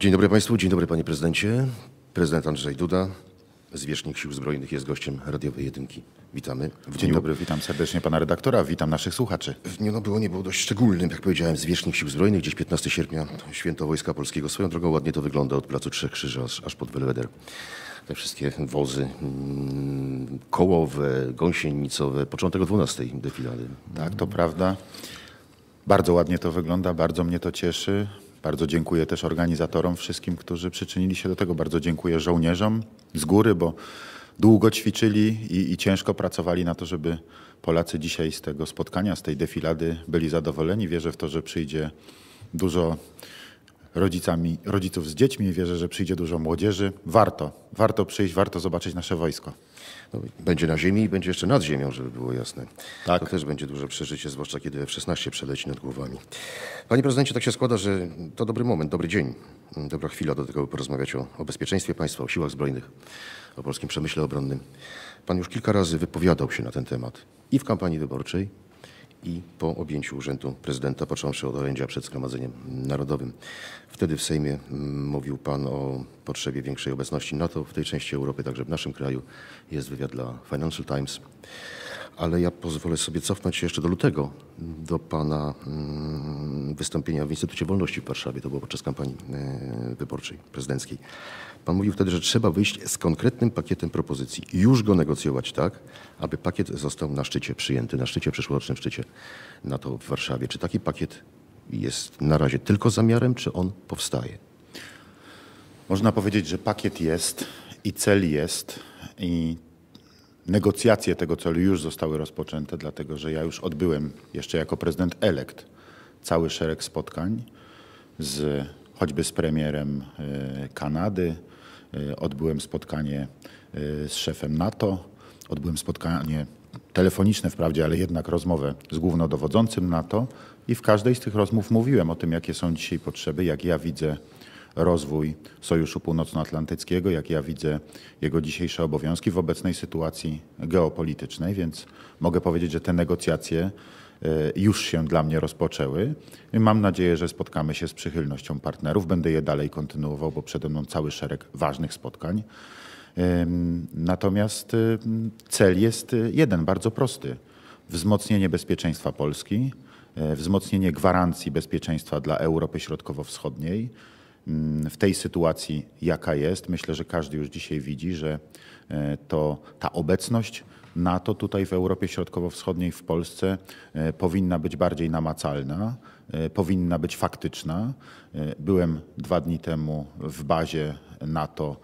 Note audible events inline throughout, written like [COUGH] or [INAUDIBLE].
Dzień dobry Państwu, dzień dobry Panie Prezydencie. Prezydent Andrzej Duda, zwierzchnik Sił Zbrojnych, jest gościem radiowej jedynki. Witamy. W dzień dniu... dobry, witam serdecznie Pana redaktora, witam naszych słuchaczy. W dniu no, było, nie było dość szczególnym, jak powiedziałem, zwierzchnik Sił Zbrojnych, gdzieś 15 sierpnia, święto Wojska Polskiego. Swoją drogą ładnie to wygląda od Placu Trzech Krzyży aż, aż pod Belweder. Te wszystkie wozy mm, kołowe, gąsienicowe, początek o 12 defilady. Tak, to prawda. Bardzo ładnie to wygląda, bardzo mnie to cieszy. Bardzo dziękuję też organizatorom, wszystkim, którzy przyczynili się do tego. Bardzo dziękuję żołnierzom z góry, bo długo ćwiczyli i, i, ciężko pracowali na to, żeby Polacy dzisiaj z tego spotkania, z tej defilady byli zadowoleni. Wierzę w to, że przyjdzie dużo rodzicami, rodziców z dziećmi, wierzę, że przyjdzie dużo młodzieży. Warto, warto przyjść, warto zobaczyć nasze wojsko. No, będzie na ziemi i będzie jeszcze nad ziemią, żeby było jasne. Tak. To też będzie duże przeżycie, zwłaszcza kiedy F-16 przeleci nad głowami. Panie prezydencie, tak się składa, że to dobry moment, dobry dzień, dobra chwila do tego, by porozmawiać o, o bezpieczeństwie państwa, o siłach zbrojnych, o polskim przemyśle obronnym. Pan już kilka razy wypowiadał się na ten temat i w kampanii wyborczej, i po objęciu urzędu prezydenta, począwszy od orędzia przed Zgromadzeniem Narodowym. Wtedy w Sejmie mm, mówił Pan o potrzebie większej obecności NATO w tej części Europy, także w naszym kraju. Jest wywiad dla Financial Times ale ja pozwolę sobie cofnąć się jeszcze do lutego, do pana mm, wystąpienia w Instytucie Wolności w Warszawie. To było podczas kampanii e, wyborczej, prezydenckiej. Pan mówił wtedy, że trzeba wyjść z konkretnym pakietem propozycji, już go negocjować tak, aby pakiet został na szczycie przyjęty, na szczycie, przyszłorocznym szczycie NATO w Warszawie. Czy taki pakiet jest na razie tylko zamiarem, czy on powstaje? Można powiedzieć, że pakiet jest i cel jest i negocjacje tego celu już zostały rozpoczęte, dlatego że ja już odbyłem jeszcze jako prezydent elekt cały szereg spotkań z, choćby z premierem e, Kanady, e, odbyłem spotkanie e, z szefem NATO, odbyłem spotkanie telefoniczne wprawdzie, ale jednak rozmowę z głównodowodzącym NATO i w każdej z tych rozmów mówiłem o tym, jakie są dzisiaj potrzeby, jak ja widzę rozwój Sojuszu Północnoatlantyckiego, jak ja widzę jego dzisiejsze obowiązki w obecnej sytuacji geopolitycznej, więc mogę powiedzieć, że te negocjacje e, już się dla mnie rozpoczęły. Mam nadzieję, że spotkamy się z przychylnością partnerów. Będę je dalej kontynuował, bo przede mną cały szereg ważnych spotkań. E, natomiast e, cel jest jeden, bardzo prosty: wzmocnienie bezpieczeństwa Polski, wzmocnienie gwarancji bezpieczeństwa dla Europy Środkowo-Wschodniej Mm, w tej sytuacji, jaka jest, myślę, że każdy już dzisiaj widzi, że e, to ta obecność NATO tutaj w Europie Środkowo-Wschodniej, w Polsce e, powinna być bardziej namacalna, e, powinna być faktyczna. Byłem dwa dni temu w bazie NATO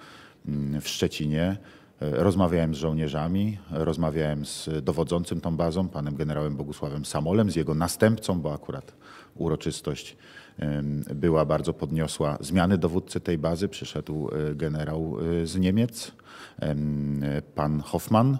mm, w Szczecinie. Rozmawiałem z żołnierzami, rozmawiałem z dowodzącym tą bazą, panem generałem Bogusławem Samolem, z jego następcą, bo akurat uroczystość była bardzo podniosła zmiany dowódcy tej bazy. Przyszedł e, generał e, z Niemiec, e, pan Hoffmann.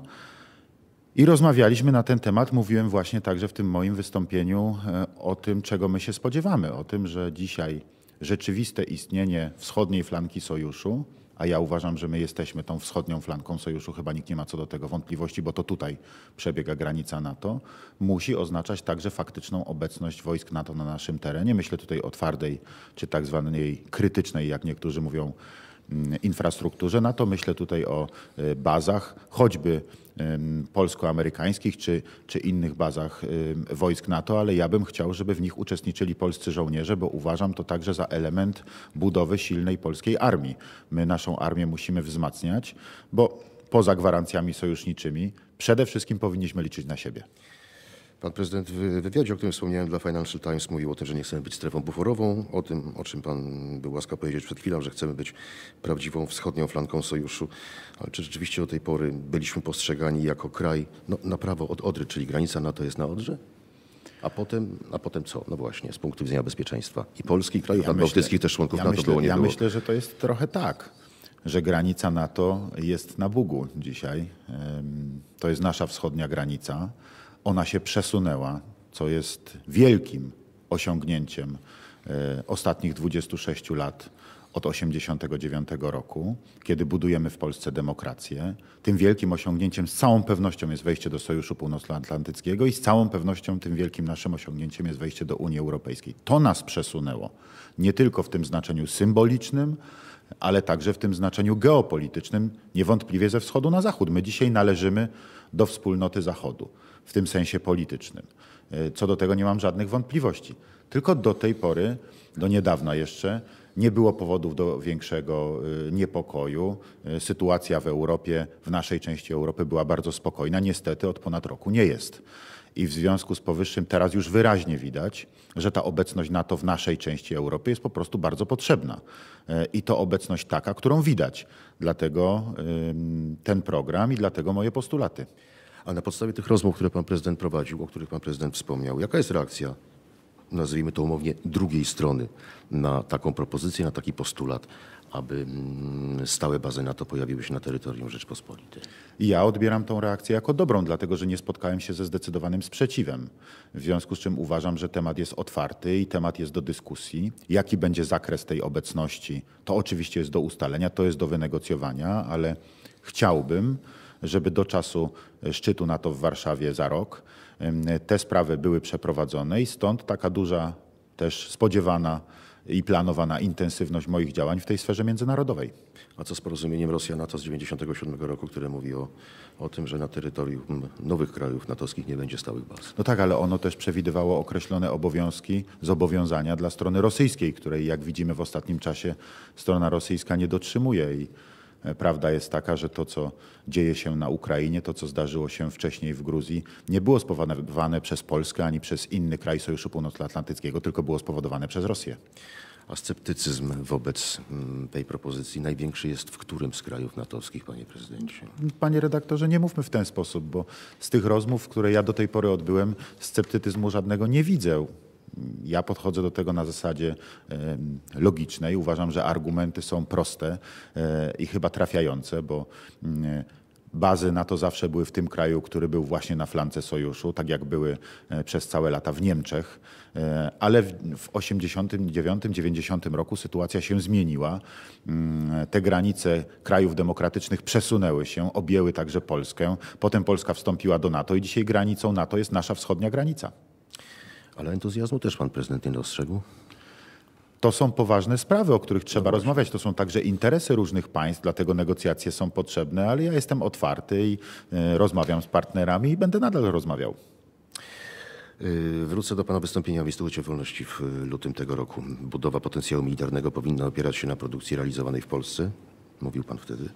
I rozmawialiśmy na ten temat. Mówiłem właśnie także w tym moim wystąpieniu o tym, czego my się spodziewamy. O tym, że dzisiaj rzeczywiste istnienie wschodniej flanki sojuszu a ja uważam, że my jesteśmy tą wschodnią flanką sojuszu, chyba nikt nie ma co do tego wątpliwości, bo to tutaj przebiega granica NATO, musi oznaczać także faktyczną obecność wojsk NATO na naszym terenie. Myślę tutaj o twardej czy tak zwanej krytycznej, jak niektórzy mówią, Mm, infrastrukturze. Na to myślę tutaj o y, bazach, choćby polsko-amerykańskich czy, czy innych bazach wojsk NATO, ale ja bym chciał, żeby w nich uczestniczyli polscy żołnierze, bo uważam to także za element budowy silnej polskiej armii. My naszą armię musimy wzmacniać, bo poza gwarancjami sojuszniczymi przede wszystkim powinniśmy liczyć na siebie. Pan prezydent w wywiadzie, o którym wspomniałem dla Financial Times, mówił o tym, że nie chcemy być strefą buforową, o tym, o czym pan był łaska powiedzieć przed chwilą, że chcemy być prawdziwą wschodnią flanką sojuszu. Ale czy rzeczywiście do tej pory byliśmy postrzegani jako kraj no, na prawo od Odry, czyli granica NATO jest na Odrze? A potem, a potem co? No właśnie, z punktu widzenia bezpieczeństwa i Polski, i krajów ja bałtyckich, też członków ja NATO myślę, było nie Ja było. myślę, że to jest trochę tak, że granica NATO jest na Bugu dzisiaj. To jest nasza wschodnia granica. Ona się przesunęła, co jest wielkim osiągnięciem e, ostatnich 26 lat od 89 roku, kiedy budujemy w Polsce demokrację. Tym wielkim osiągnięciem z całą pewnością jest wejście do Sojuszu Północnoatlantyckiego i z całą pewnością tym wielkim naszym osiągnięciem jest wejście do Unii Europejskiej. To nas przesunęło nie tylko w tym znaczeniu symbolicznym, ale także w tym znaczeniu geopolitycznym, niewątpliwie ze wschodu na zachód. My dzisiaj należymy do wspólnoty Zachodu w tym sensie politycznym. E, co do tego nie mam żadnych wątpliwości. Tylko do tej pory, do niedawna jeszcze, nie było powodów do większego e, niepokoju. E, sytuacja w Europie, w naszej części Europy była bardzo spokojna. Niestety od ponad roku nie jest. I w związku z powyższym teraz już wyraźnie widać, że ta obecność NATO w naszej części Europy jest po prostu bardzo potrzebna. I to obecność taka, którą widać. Dlatego ten program i dlatego moje postulaty. A na podstawie tych rozmów, które pan prezydent prowadził, o których pan prezydent wspomniał, jaka jest reakcja, nazwijmy to umownie, drugiej strony na taką propozycję, na taki postulat, aby mm, stałe bazy NATO pojawiły się na terytorium Rzeczpospolitej? Ja odbieram tą reakcję jako dobrą, dlatego że nie spotkałem się ze zdecydowanym sprzeciwem. W związku z czym uważam, że temat jest otwarty i temat jest do dyskusji. Jaki będzie zakres tej obecności, to oczywiście jest do ustalenia, to jest do wynegocjowania, ale chciałbym, żeby do czasu e, szczytu NATO w Warszawie za rok te sprawy były przeprowadzone i stąd taka duża też spodziewana i planowana intensywność moich działań w tej sferze międzynarodowej. A co z porozumieniem Rosja-NATO z 1997 roku, które mówi o, o tym, że na terytorium nowych krajów natowskich nie będzie stałych baz? No tak, ale ono też przewidywało określone obowiązki, zobowiązania dla strony rosyjskiej, której jak widzimy w ostatnim czasie strona rosyjska nie dotrzymuje i Prawda jest taka, że to, co dzieje się na Ukrainie, to, co zdarzyło się wcześniej w Gruzji, nie było spowodowane przez Polskę ani przez inny kraj Sojuszu Północnoatlantyckiego, tylko było spowodowane przez Rosję. A sceptycyzm wobec mm, tej propozycji największy jest w którym z krajów natowskich, panie prezydencie? Panie redaktorze, nie mówmy w ten sposób, bo z tych rozmów, które ja do tej pory odbyłem, sceptycyzmu żadnego nie widzę. Ja podchodzę do tego na zasadzie logicznej. Uważam, że argumenty są proste e, i chyba trafiające, bo mm, bazy NATO zawsze były w tym kraju, który był właśnie na flance sojuszu, tak jak były e, przez całe lata w Niemczech. E, ale w 89-90 roku sytuacja się zmieniła. Mm, te granice krajów demokratycznych przesunęły się, objęły także Polskę. Potem Polska wstąpiła do NATO i dzisiaj granicą NATO jest nasza wschodnia granica. Ale entuzjazmu też pan prezydent nie dostrzegł? To są poważne sprawy, o których trzeba no rozmawiać. To są także interesy różnych państw, dlatego negocjacje są potrzebne, ale ja jestem otwarty i e, rozmawiam z partnerami i będę nadal rozmawiał. E, wrócę do Pana wystąpienia w Instytucie Wolności w e, lutym tego roku. Budowa potencjału militarnego powinna opierać się na produkcji realizowanej w Polsce, mówił Pan wtedy.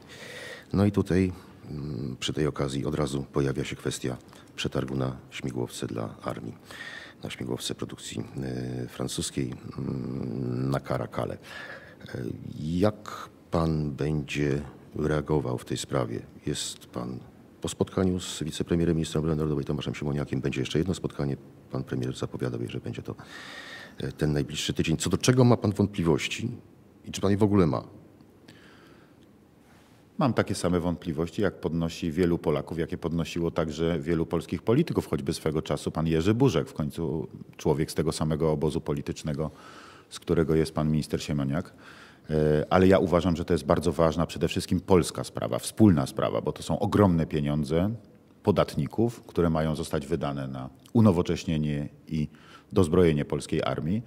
No i tutaj mm, przy tej okazji od razu pojawia się kwestia przetargu na śmigłowce dla armii na śmigłowce produkcji y, francuskiej mm, na Karakale. Y, jak pan będzie reagował w tej sprawie? Jest pan po spotkaniu z wicepremierem ministrem obrony narodowej Tomaszem Siemoniakiem będzie jeszcze jedno spotkanie. Pan premier zapowiadał, że będzie to y, ten najbliższy tydzień. Co do czego ma pan wątpliwości i czy pan je w ogóle ma? Mam takie same wątpliwości, jak podnosi wielu Polaków, jakie podnosiło także wielu polskich polityków, choćby swego czasu pan Jerzy Burzek, w końcu człowiek z tego samego obozu politycznego, z którego jest pan minister Siemoniak. E, ale ja uważam, że to jest bardzo ważna przede wszystkim polska sprawa, wspólna sprawa, bo to są ogromne pieniądze podatników, które mają zostać wydane na unowocześnienie i dozbrojenie polskiej armii.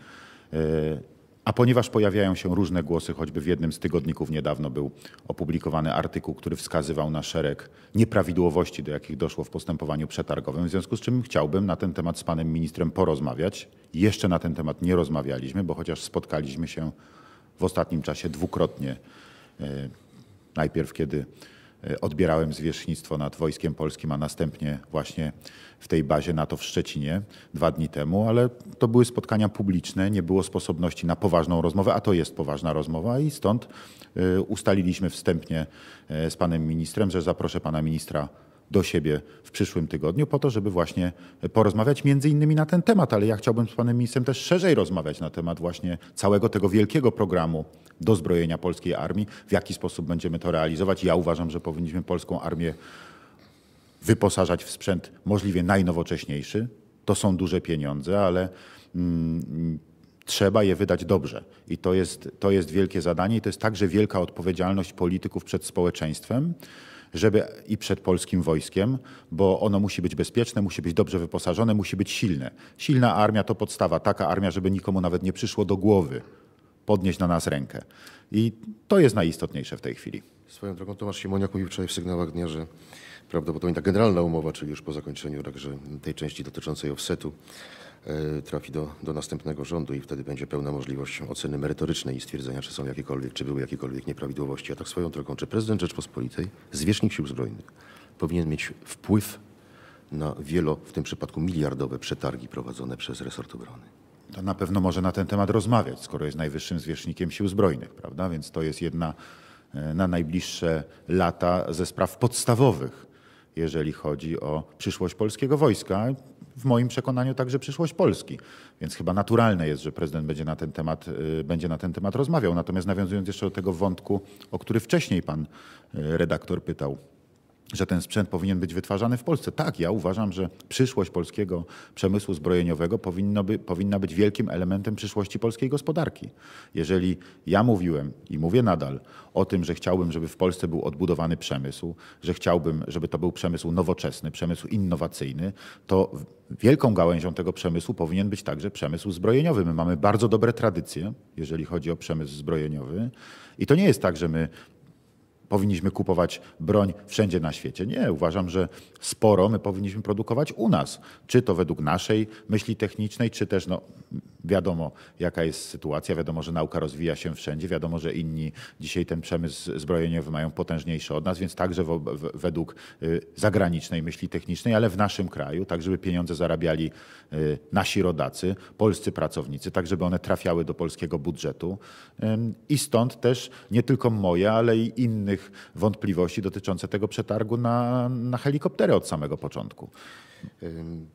E, a ponieważ pojawiają się różne głosy, choćby w jednym z tygodników niedawno był opublikowany artykuł, który wskazywał na szereg nieprawidłowości, do jakich doszło w postępowaniu przetargowym, w związku z czym chciałbym na ten temat z panem ministrem porozmawiać. Jeszcze na ten temat nie rozmawialiśmy, bo chociaż spotkaliśmy się w ostatnim czasie dwukrotnie, e, najpierw kiedy E, odbierałem zwierzchnictwo nad Wojskiem Polskim, a następnie właśnie w tej bazie NATO w Szczecinie dwa dni temu, ale to były spotkania publiczne, nie było sposobności na poważną rozmowę, a to jest poważna rozmowa i stąd e, ustaliliśmy wstępnie e, z panem ministrem, że zaproszę pana ministra do siebie w przyszłym tygodniu po to, żeby właśnie porozmawiać między innymi na ten temat, ale ja chciałbym z panem ministrem też szerzej rozmawiać na temat właśnie całego tego wielkiego programu dozbrojenia polskiej armii, w jaki sposób będziemy to realizować. Ja uważam, że powinniśmy polską armię wyposażać w sprzęt możliwie najnowocześniejszy. To są duże pieniądze, ale mm, trzeba je wydać dobrze. I to jest, to jest wielkie zadanie i to jest także wielka odpowiedzialność polityków przed społeczeństwem żeby i przed polskim wojskiem, bo ono musi być bezpieczne, musi być dobrze wyposażone, musi być silne. Silna armia to podstawa, taka armia, żeby nikomu nawet nie przyszło do głowy, podnieść na nas rękę. I to jest najistotniejsze w tej chwili. Swoją drogą Tomasz Siemoniak mówił wczoraj w sygnałach dnia, że prawdopodobnie ta generalna umowa, czyli już po zakończeniu także tej części dotyczącej offsetu, e, trafi do, do następnego rządu i wtedy będzie pełna możliwość oceny merytorycznej i stwierdzenia, czy są jakiekolwiek, czy były jakiekolwiek nieprawidłowości. A tak swoją drogą, czy prezydent Rzeczpospolitej, zwierzchnik sił zbrojnych, powinien mieć wpływ na wielo, w tym przypadku miliardowe przetargi prowadzone przez resort obrony? to na pewno może na ten temat rozmawiać, skoro jest najwyższym zwierzchnikiem sił zbrojnych, prawda? Więc to jest jedna e, na najbliższe lata ze spraw podstawowych, jeżeli chodzi o przyszłość polskiego wojska, w moim przekonaniu także przyszłość Polski. Więc chyba naturalne jest, że prezydent będzie na ten temat, e, będzie na ten temat rozmawiał. Natomiast nawiązując jeszcze do tego wątku, o który wcześniej pan e, redaktor pytał, że ten sprzęt powinien być wytwarzany w Polsce. Tak, ja uważam, że przyszłość polskiego przemysłu zbrojeniowego powinno by, powinna być wielkim elementem przyszłości polskiej gospodarki. Jeżeli ja mówiłem i mówię nadal o tym, że chciałbym, żeby w Polsce był odbudowany przemysł, że chciałbym, żeby to był przemysł nowoczesny, przemysł innowacyjny, to wielką gałęzią tego przemysłu powinien być także przemysł zbrojeniowy. My mamy bardzo dobre tradycje, jeżeli chodzi o przemysł zbrojeniowy. I to nie jest tak, że my powinniśmy kupować broń wszędzie na świecie. Nie, uważam, że sporo my powinniśmy produkować u nas, czy to według naszej myśli technicznej, czy też no, Wiadomo, jaka jest sytuacja, wiadomo, że nauka rozwija się wszędzie, wiadomo, że inni dzisiaj ten przemysł zbrojeniowy mają potężniejszy od nas, więc także w, w, według y, zagranicznej myśli technicznej, ale w naszym kraju, tak żeby pieniądze zarabiali y, nasi rodacy, polscy pracownicy, tak żeby one trafiały do polskiego budżetu. I stąd też nie tylko moje, ale i innych wątpliwości dotyczące tego przetargu na, na helikoptery od samego początku.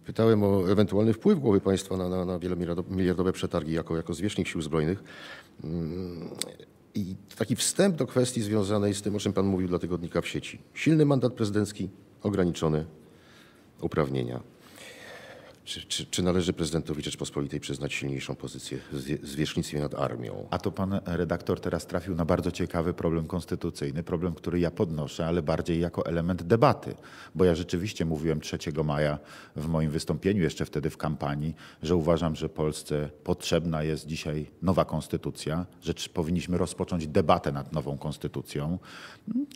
Pytałem o ewentualny wpływ głowy państwa na, na, na wielomiliardowe przetargi jako, jako zwierzchnik sił zbrojnych. I taki wstęp do kwestii związanej z tym, o czym pan mówił dla tygodnika w sieci. Silny mandat prezydencki, ograniczone uprawnienia. Czy, czy, czy, należy prezydentowi Rzeczpospolitej przyznać silniejszą pozycję w zwierzchnictwie nad armią? A to pan redaktor teraz trafił na bardzo ciekawy problem konstytucyjny, problem, który ja podnoszę, ale bardziej jako element debaty. Bo ja rzeczywiście mówiłem 3 maja w moim wystąpieniu, jeszcze wtedy w kampanii, że uważam, że Polsce potrzebna jest dzisiaj nowa konstytucja, że powinniśmy rozpocząć debatę nad nową konstytucją,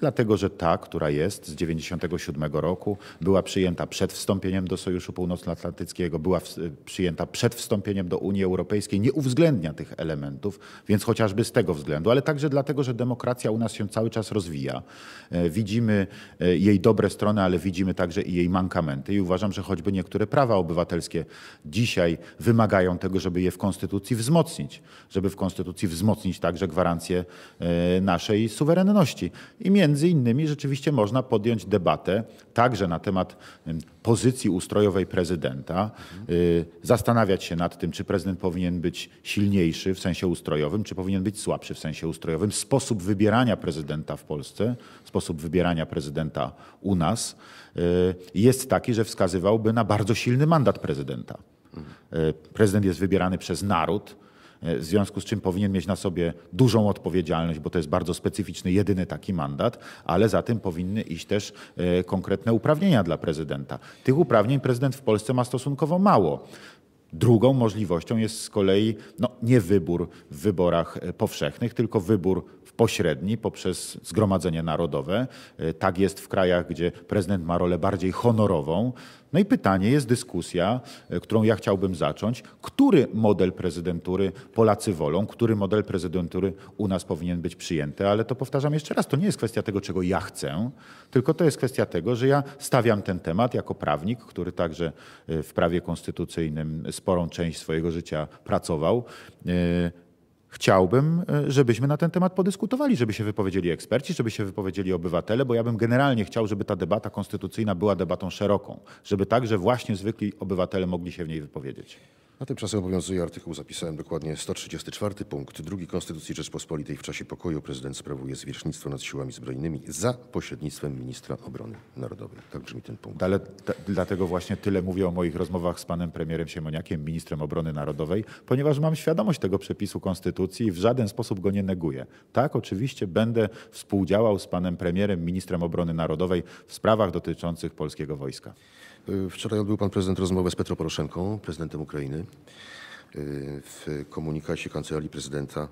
dlatego że ta, która jest z 1997 roku, była przyjęta przed wstąpieniem do Sojuszu Północnoatlantyckiego, Europejskiego była w, przyjęta przed wstąpieniem do Unii Europejskiej, nie uwzględnia tych elementów, więc chociażby z tego względu, ale także dlatego, że demokracja u nas się cały czas rozwija. E, widzimy e, jej dobre strony, ale widzimy także i jej mankamenty i uważam, że choćby niektóre prawa obywatelskie dzisiaj wymagają tego, żeby je w Konstytucji wzmocnić, żeby w Konstytucji wzmocnić także gwarancję e, naszej suwerenności. I między innymi rzeczywiście można podjąć debatę także na temat pozycji ustrojowej prezydenta, Y, zastanawiać się nad tym, czy prezydent powinien być silniejszy w sensie ustrojowym, czy powinien być słabszy w sensie ustrojowym. Sposób wybierania prezydenta w Polsce, sposób wybierania prezydenta u nas y, jest taki, że wskazywałby na bardzo silny mandat prezydenta. Y, prezydent jest wybierany przez naród E, w związku z czym powinien mieć na sobie dużą odpowiedzialność, bo to jest bardzo specyficzny, jedyny taki mandat, ale za tym powinny iść też e, konkretne uprawnienia dla prezydenta. Tych uprawnień prezydent w Polsce ma stosunkowo mało. Drugą możliwością jest z kolei no, nie wybór w wyborach e, powszechnych, tylko wybór pośredni poprzez zgromadzenie narodowe. Y, tak jest w krajach, gdzie prezydent ma rolę bardziej honorową. No i pytanie, jest dyskusja, y, którą ja chciałbym zacząć. Który model prezydentury Polacy wolą, który model prezydentury u nas powinien być przyjęty? Ale to powtarzam jeszcze raz, to nie jest kwestia tego, czego ja chcę, tylko to jest kwestia tego, że ja stawiam ten temat jako prawnik, który także y, w prawie konstytucyjnym sporą część swojego życia pracował chciałbym, e, żebyśmy na ten temat podyskutowali, żeby się wypowiedzieli eksperci, żeby się wypowiedzieli obywatele, bo ja bym generalnie chciał, żeby ta debata konstytucyjna była debatą szeroką, żeby także właśnie zwykli obywatele mogli się w niej wypowiedzieć. A tymczasem obowiązuje artykuł, zapisałem dokładnie 134 punkt 2 Konstytucji Rzeczpospolitej. W czasie pokoju prezydent sprawuje zwierzchnictwo nad siłami zbrojnymi za pośrednictwem ministra obrony narodowej. Tak brzmi ten punkt. Ale dlatego właśnie tyle mówię o moich rozmowach z panem premierem Siemoniakiem, ministrem obrony narodowej, ponieważ mam świadomość tego przepisu Konstytucji i w żaden sposób go nie neguję. Tak, oczywiście będę współdziałał z panem premierem, ministrem obrony narodowej w sprawach dotyczących polskiego wojska. Y, wczoraj odbył pan prezydent rozmowę z Petro Poroszenką, prezydentem Ukrainy. Y, w komunikacie kancelarii prezydenta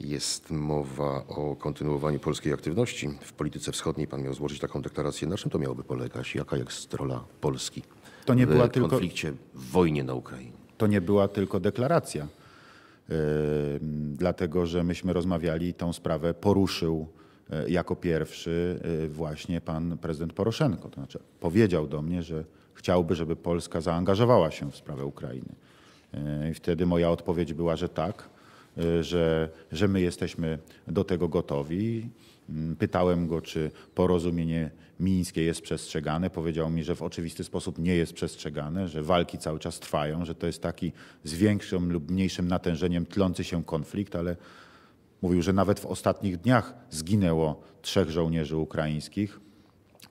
jest mowa o kontynuowaniu polskiej aktywności w polityce wschodniej. Pan miał złożyć taką deklarację. Na czym to miałoby polegać? Jaka jest rola Polski to nie w była konflikcie, tylko... w wojnie na Ukrainie? To nie była tylko deklaracja. Y, dlatego, że myśmy rozmawiali tą sprawę poruszył jako pierwszy właśnie pan prezydent Poroszenko. To znaczy powiedział do mnie, że chciałby, żeby Polska zaangażowała się w sprawę Ukrainy. E, I wtedy moja odpowiedź była, że tak, e, że, że my jesteśmy do tego gotowi. Mm, pytałem go, czy porozumienie mińskie jest przestrzegane. Powiedział mi, że w oczywisty sposób nie jest przestrzegane, że walki cały czas trwają, że to jest taki z większym lub mniejszym natężeniem tlący się konflikt, ale mówił, że nawet w ostatnich dniach zginęło trzech żołnierzy ukraińskich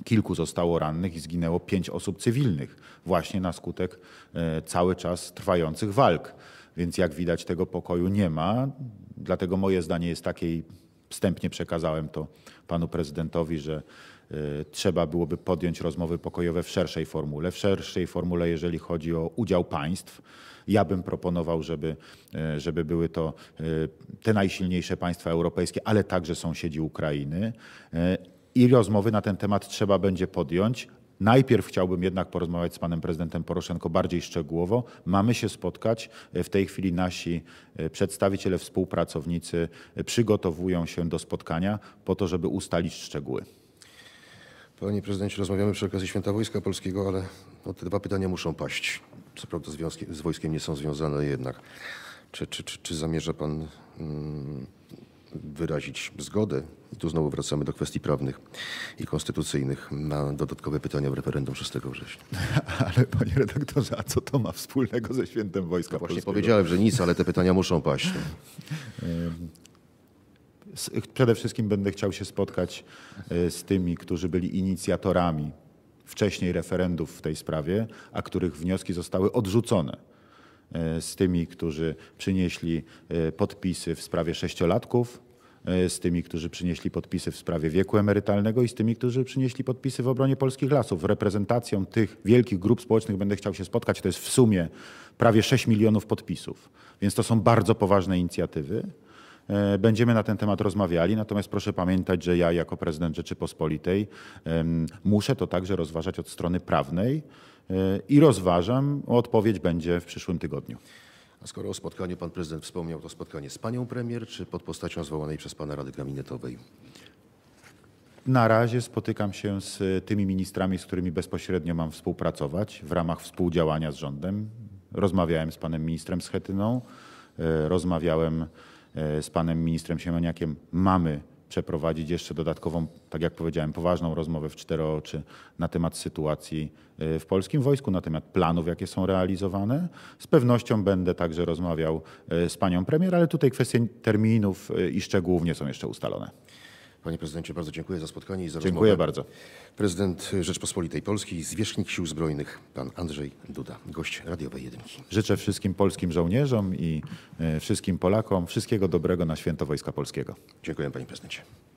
Kilku zostało rannych i zginęło pięć osób cywilnych, właśnie na skutek e, cały czas trwających walk. Więc jak widać, tego pokoju nie ma. Dlatego moje zdanie jest takie, i wstępnie przekazałem to panu prezydentowi, że e, trzeba byłoby podjąć rozmowy pokojowe w szerszej formule. W szerszej formule, jeżeli chodzi o udział państw. Ja bym proponował, żeby, e, żeby były to te najsilniejsze państwa europejskie, ale także sąsiedzi Ukrainy, i rozmowy na ten temat trzeba będzie podjąć. Najpierw chciałbym jednak porozmawiać z panem prezydentem Poroszenko bardziej szczegółowo. Mamy się spotkać. W tej chwili nasi e, przedstawiciele, współpracownicy e, przygotowują się do spotkania po to, żeby ustalić szczegóły. Panie prezydencie, rozmawiamy przy okazji Święta Wojska Polskiego, ale no, te dwa pytania muszą paść. Co prawda z, wojskiem nie są związane jednak. Czy, czy, czy, czy zamierza pan... Mm, wyrazić zgodę, i tu znowu wracamy do kwestii prawnych i konstytucyjnych, na dodatkowe pytania w referendum 6 września. [LAUGHS] Ale panie redaktorze, a co to ma wspólnego ze świętem Wojska no Właśnie Polskiego? powiedziałem, że nic, ale te pytania muszą paść. [LAUGHS] Przede wszystkim będę chciał się spotkać e, z tymi, którzy byli inicjatorami wcześniej referendów w tej sprawie, a których wnioski zostały odrzucone E, z tymi, którzy przynieśli e, podpisy w sprawie sześciolatków, e, z tymi, którzy przynieśli podpisy w sprawie wieku emerytalnego i z tymi, którzy przynieśli podpisy w obronie polskich lasów. Reprezentacją tych wielkich grup społecznych będę chciał się spotkać. To jest w sumie prawie 6 milionów podpisów, więc to są bardzo poważne inicjatywy. Będziemy na ten temat rozmawiali, natomiast proszę pamiętać, że ja jako prezydent Rzeczypospolitej muszę to także rozważać od strony prawnej E, i rozważam. Odpowiedź będzie w przyszłym tygodniu. A skoro o spotkaniu pan prezydent wspomniał, to spotkanie z panią premier czy pod postacią zwołanej przez pana Rady Gabinetowej? Na razie spotykam się z tymi ministrami, z którymi bezpośrednio mam współpracować w ramach współdziałania z rządem. Rozmawiałem z panem ministrem Schetyną, e, rozmawiałem e, z panem ministrem Siemoniakiem. Mamy przeprowadzić jeszcze dodatkową, tak jak powiedziałem, poważną rozmowę w cztery oczy na temat sytuacji y, w polskim wojsku, na temat planów, jakie są realizowane. Z pewnością będę także rozmawiał y, z panią premier, ale tutaj kwestie terminów y, i szczegółów nie są jeszcze ustalone. Panie prezydencie, bardzo dziękuję za spotkanie i za dziękuję rozmowę. Dziękuję bardzo. Prezydent Rzeczpospolitej Polskiej, zwierzchnik Sił Zbrojnych, pan Andrzej Duda, gość radiowej jedynki. Życzę wszystkim polskim żołnierzom i e, wszystkim Polakom wszystkiego dobrego na święto Wojska Polskiego. Dziękuję, panie prezydencie.